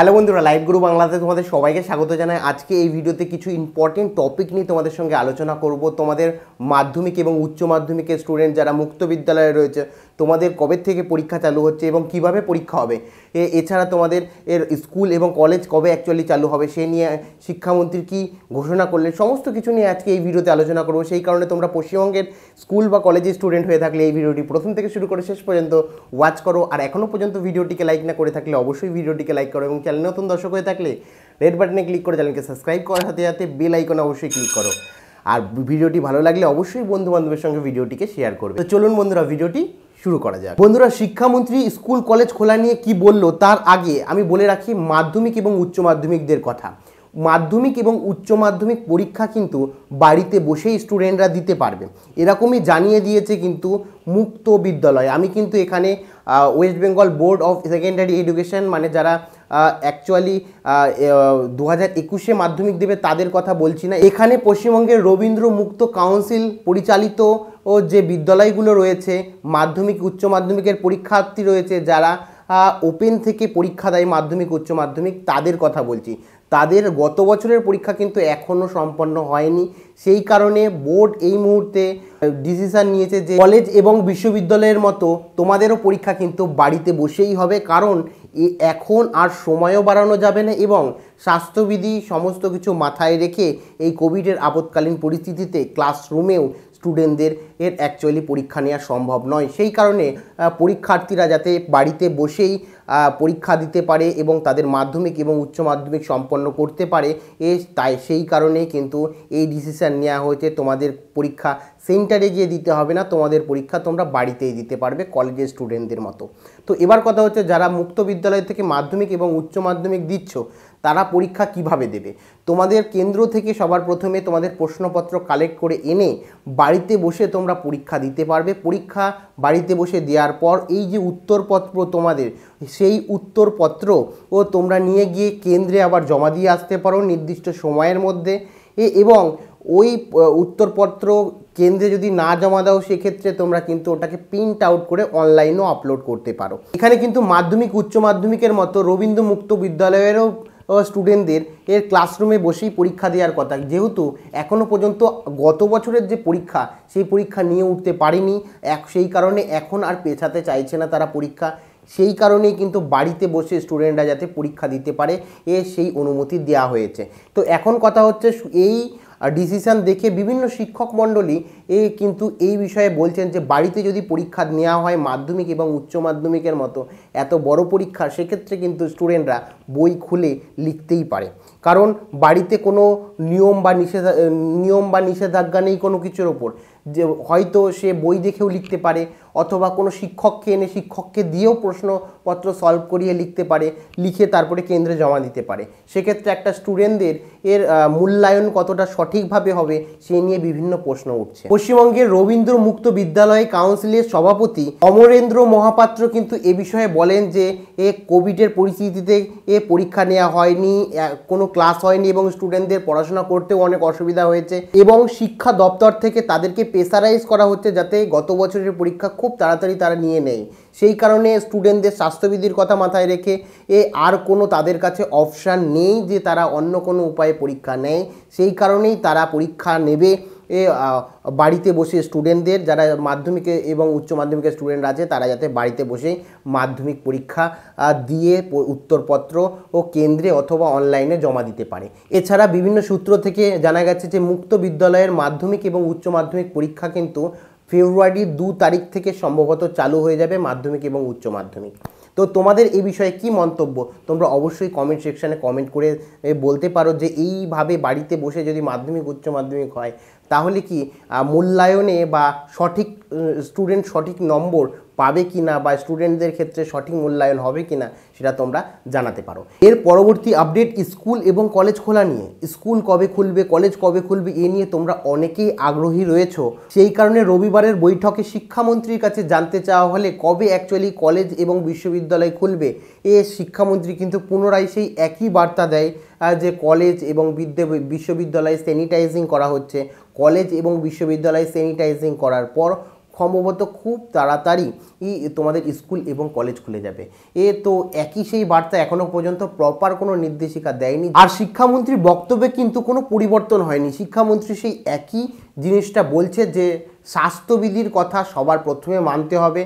hello বন্ধুরা live গুরু বাংলাতে তোমাদের সবাইকে স্বাগত জানাই আজকে এই ভিডিওতে কিছু ইম্পর্টেন্ট টপিক নিয়ে তোমাদের সঙ্গে আলোচনা করব তোমাদের মাধ্যমিক এবং উচ্চ মাধ্যমিকের স্টুডেন্ট যারা মুক্ত বিদ্যালয়ে রয়েছে তোমাদের কবে থেকে পরীক্ষা চালু হচ্ছে এবং কিভাবে পরীক্ষা হবে এছাড়া তোমাদের এর স্কুল এবং কলেজ কবে অ্যাকচুয়ালি চালু হবে সে নিয়ে শিক্ষামন্ত্রী কি ঘোষণা করলেন সমস্ত কিছু নিয়ে আজকে এই ভিডিওতে আলোচনা করবো সেই কারণে তোমরা পশ্চিমবঙ্গের স্কুল বা কলেজের স্টুডেন্ট হয়ে থাকলে এই ভিডিওটি প্রথম থেকে শুরু করে শেষ পর্যন্ত ওয়াচ করো আর এখনও পর্যন্ত ভিডিওটিকে লাইক না করে থাকলে অবশ্যই ভিডিওটিকে লাইক করো এবং চ্যানেল নতুন দর্শক হয়ে থাকলে রেড বাটনে ক্লিক করে চ্যানেলকে সাবস্ক্রাইব করার সাথে সাথে বেল আইকন অবশ্যই ক্লিক করো আর ভিডিওটি ভালো লাগলে অবশ্যই বন্ধু বান্ধবের সঙ্গে ভিডিওটিকে শেয়ার করবে তো চলুন বন্ধুরা ভিডিওটি শুরু করা যাক বন্ধুরা শিক্ষামন্ত্রী স্কুল কলেজ খোলা নিয়ে কি বলল তার আগে আমি বলে রাখি মাধ্যমিক এবং উচ্চ মাধ্যমিকদের কথা মাধ্যমিক এবং উচ্চ মাধ্যমিক পরীক্ষা কিন্তু বাড়িতে বসেই স্টুডেন্টরা দিতে পারবে এরকমই জানিয়ে দিয়েছে কিন্তু মুক্ত বিদ্যালয় আমি কিন্তু এখানে West Bengal board of secondary education মানে যারা অ্যাকচুয়ালি দু হাজার একুশে মাধ্যমিক দেবে তাদের কথা বলছি না এখানে পশ্চিমবঙ্গের রবীন্দ্র মুক্ত কাউন্সিল পরিচালিত ও যে বিদ্যালয়গুলো রয়েছে মাধ্যমিক উচ্চ মাধ্যমিকের পরীক্ষার্থী রয়েছে যারা ওপেন থেকে পরীক্ষা দেয় মাধ্যমিক উচ্চ মাধ্যমিক তাদের কথা বলছি তাদের গত বছরের পরীক্ষা কিন্তু এখনও সম্পন্ন হয়নি সেই কারণে বোর্ড এই মুহূর্তে ডিসিশান নিয়েছে যে কলেজ এবং বিশ্ববিদ্যালয়ের মতো তোমাদেরও পরীক্ষা কিন্তু বাড়িতে বসেই হবে কারণ এখন আর সময়ও বাড়ানো যাবে না এবং স্বাস্থ্যবিধি সমস্ত কিছু মাথায় রেখে এই কোভিডের আপৎকালীন পরিস্থিতিতে ক্লাসরুমেও স্টুডেন্টদের এর অ্যাকচুয়ালি পরীক্ষা নেওয়া সম্ভব নয় সেই কারণে পরীক্ষার্থীরা যাতে বাড়িতে বসেই পরীক্ষা দিতে পারে এবং তাদের মাধ্যমিক এবং উচ্চ মাধ্যমিক সম্পন্ন করতে পারে এ তাই সেই কারণেই কিন্তু এই ডিসিশান নেওয়া হয়েছে তোমাদের পরীক্ষা সেন্টারে গিয়ে দিতে হবে না তোমাদের পরীক্ষা তোমরা বাড়িতেই দিতে পারবে কলেজের স্টুডেন্টদের মতো তো এবার কথা হচ্ছে যারা মুক্ত বিদ্যালয় থেকে মাধ্যমিক এবং উচ্চ মাধ্যমিক দিচ্ছ তারা পরীক্ষা কিভাবে দেবে তোমাদের কেন্দ্র থেকে সবার প্রথমে তোমাদের প্রশ্নপত্র কালেক্ট করে এনে বাড়িতে বসে তোমরা পরীক্ষা দিতে পারবে পরীক্ষা বাড়িতে বসে দেওয়ার পর এই যে উত্তরপত্র তোমাদের সেই উত্তরপত্র ও তোমরা নিয়ে গিয়ে কেন্দ্রে আবার জমা দিয়ে আসতে পারো নির্দিষ্ট সময়ের মধ্যে এবং ওই উত্তরপত্র কেন্দ্রে যদি না জমা দাও সেক্ষেত্রে তোমরা কিন্তু ওটাকে প্রিন্ট আউট করে অনলাইনও আপলোড করতে পারো এখানে কিন্তু মাধ্যমিক উচ্চ মাধ্যমিকের মতো রবীন্দ্র মুক্ত বিদ্যালয়েরও স্টুডেন্টদের এর ক্লাসরুমে বসেই পরীক্ষা দেওয়ার কথা যেহেতু এখনও পর্যন্ত গত বছরের যে পরীক্ষা সেই পরীক্ষা নিয়ে উঠতে পারেনি এক সেই কারণে এখন আর পেছাতে চাইছে না তারা পরীক্ষা সেই কারণেই কিন্তু বাড়িতে বসে স্টুডেন্টরা যাতে পরীক্ষা দিতে পারে এ সেই অনুমতি দেওয়া হয়েছে তো এখন কথা হচ্ছে এই ডিসিশান দেখে বিভিন্ন শিক্ষক মণ্ডলী এ কিন্তু এই বিষয়ে বলছেন যে বাড়িতে যদি পরীক্ষা নেওয়া হয় মাধ্যমিক এবং উচ্চ মাধ্যমিকের মতো এত বড় পরীক্ষা সেক্ষেত্রে কিন্তু স্টুডেন্টরা বই খুলে লিখতেই পারে কারণ বাড়িতে কোনো নিয়ম বা নিষেধা নিয়ম বা নিষেধাজ্ঞা নেই কোনো কিছুর ওপর যে হয়তো সে বই দেখেও লিখতে পারে অথবা কোনো শিক্ষককে এনে শিক্ষককে দিয়েও প্রশ্নপত্র সলভ করিয়ে লিখতে পারে লিখে তারপরে কেন্দ্রে জমা দিতে পারে সেক্ষেত্রে একটা স্টুডেন্টদের এর মূল্যায়ন কতটা সঠিকভাবে হবে সে নিয়ে বিভিন্ন প্রশ্ন উঠছে পশ্চিমবঙ্গের রবীন্দ্র মুক্ত বিদ্যালয় কাউন্সিলের সভাপতি অমরেন্দ্র মহাপাত্র কিন্তু এ বিষয়ে বলেন যে এ কোভিডের পরিস্থিতিতে এ পরীক্ষা নেওয়া হয়নি কোনো ক্লাস হয়নি এবং স্টুডেন্টদের পড়াশোনা করতেও অনেক অসুবিধা হয়েছে এবং শিক্ষা দপ্তর থেকে তাদেরকে প্রেসারাইজ করা হচ্ছে যাতে গত বছরের পরীক্ষা খুব তাড়াতাড়ি তারা নিয়ে নেয় সেই কারণে স্টুডেন্টদের স্বাস্থ্যবিধির কথা মাথায় রেখে এ আর কোনো তাদের কাছে অপশান নেই যে তারা অন্য কোনো উপায়ে পরীক্ষা নেয় সেই কারণেই তারা পরীক্ষা নেবে এ বাড়িতে বসে স্টুডেন্টদের যারা মাধ্যমিকে এবং উচ্চ মাধ্যমিকের স্টুডেন্ট আছে তারা যাতে বাড়িতে বসেই মাধ্যমিক পরীক্ষা দিয়ে উত্তরপত্র ও কেন্দ্রে অথবা অনলাইনে জমা দিতে পারে এছাড়া বিভিন্ন সূত্র থেকে জানা গেছে যে মুক্ত বিদ্যালয়ের মাধ্যমিক এবং উচ্চ মাধ্যমিক পরীক্ষা কিন্তু ফেব্রুয়ারি দু তারিখ থেকে সম্ভবত চালু হয়ে যাবে মাধ্যমিক এবং উচ্চ মাধ্যমিক তো তোমাদের এই বিষয়ে কি মন্তব্য তোমরা অবশ্যই কমেন্ট সেকশানে কমেন্ট করে বলতে পারো যে এইভাবে বাড়িতে বসে যদি মাধ্যমিক উচ্চ মাধ্যমিক হয় তাহলে কি মূল্যায়নে বা সঠিক স্টুডেন্ট সঠিক নম্বর পাবে কি না বা স্টুডেন্টদের ক্ষেত্রে সঠিক মূল্যায়ন হবে কি না সেটা তোমরা জানাতে পারো এর পরবর্তী আপডেট স্কুল এবং কলেজ খোলা নিয়ে স্কুল কবে খুলবে কলেজ কবে খুলবে এ নিয়ে তোমরা অনেকেই আগ্রহী রয়েছো সেই কারণে রবিবারের বৈঠকে শিক্ষামন্ত্রীর কাছে জানতে চাওয়া হলে কবে অ্যাকচুয়ালি কলেজ এবং বিশ্ববিদ্যালয় খুলবে এ শিক্ষামন্ত্রী কিন্তু পুনরায় সেই একই বার্তা দেয় যে কলেজ এবং বিদ্যা বিশ্ববিদ্যালয় স্যানিটাইজিং করা হচ্ছে কলেজ এবং বিশ্ববিদ্যালয় স্যানিটাইজিং করার পর সম্ভবত খুব তাড়াতাড়ি তোমাদের স্কুল এবং কলেজ খুলে যাবে এ তো একই সেই বার্তা এখনও পর্যন্ত প্রপার কোনো নির্দেশিকা দেয়নি আর শিক্ষামন্ত্রীর বক্তব্যে কিন্তু কোনো পরিবর্তন হয়নি শিক্ষামন্ত্রী সেই একই জিনিসটা বলছে যে স্বাস্থ্যবিধির কথা সবার প্রথমে মানতে হবে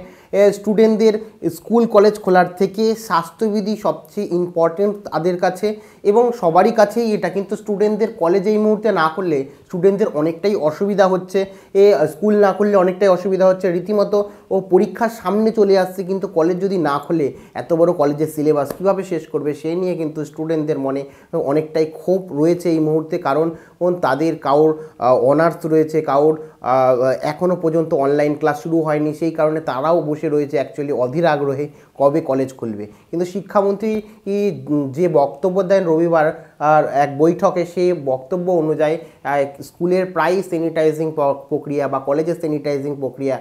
স্টুডেন্টদের স্কুল কলেজ খোলার থেকে স্বাস্থ্যবিধি সবচেয়ে ইম্পর্টেন্ট তাদের কাছে এবং সবারই কাছেই এটা কিন্তু স্টুডেন্টদের কলেজ এই মুহূর্তে না করলে স্টুডেন্টদের অনেকটাই অসুবিধা হচ্ছে এ স্কুল না করলে অনেকটাই অসুবিধা হচ্ছে রীতিমতো ও পরীক্ষার সামনে চলে আসছে কিন্তু কলেজ যদি না খোলে এত বড় কলেজের সিলেবাস কীভাবে শেষ করবে সেই নিয়ে কিন্তু স্টুডেন্টদের মনে অনেকটাই ক্ষোভ রয়েছে এই মুহূর্তে কারণ তাদের কাউর অনার্স রয়েছে কাউর এখনও পর্যন্ত অনলাইন ক্লাস শুরু হয়নি সেই কারণে তারাও বসে রয়েছে অ্যাকচুয়ালি অধীর আগ্রহে কবে কলেজ খুলবে কিন্তু শিক্ষামন্ত্রী যে বক্তব্য দেন রবিবার আর এক বৈঠকে সেই বক্তব্য অনুযায়ী স্কুলের প্রায় স্যানিটাইজিং প্রক্রিয়া বা কলেজের স্যানিটাইজিং প্রক্রিয়া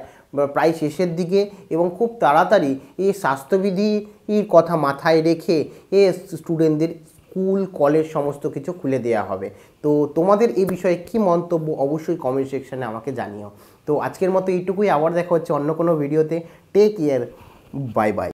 প্রায় শেষের দিকে এবং খুব তাড়াতাড়ি এই স্বাস্থ্যবিধির কথা মাথায় রেখে এ স্টুডেন্টদের স্কুল কলেজ সমস্ত কিছু খুলে দেওয়া হবে তো তোমাদের এ বিষয়ে কি মন্তব্য অবশ্যই কমেন্ট সেকশানে আমাকে জানিও তো আজকের মতো এইটুকুই আবার দেখা হচ্ছে অন্য কোনো ভিডিওতে টেক কেয়ার বাই বাই